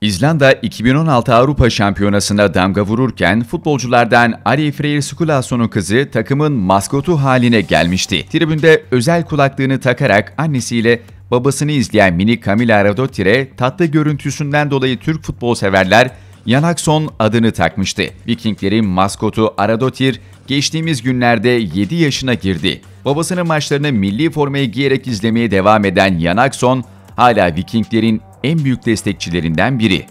İzlanda 2016 Avrupa Şampiyonası'na damga vururken futbolculardan Ari Freyr Skulason'un kızı takımın maskotu haline gelmişti. Tribünde özel kulaklığını takarak annesiyle babasını izleyen mini Camila Radotire tatlı görüntüsünden dolayı Türk futbol severler Yanakson adını takmıştı. Vikinglerin maskotu Aradotir geçtiğimiz günlerde 7 yaşına girdi. Babasının maçlarını milli formayı giyerek izlemeye devam eden Yanakson hala Vikinglerin en büyük destekçilerinden biri.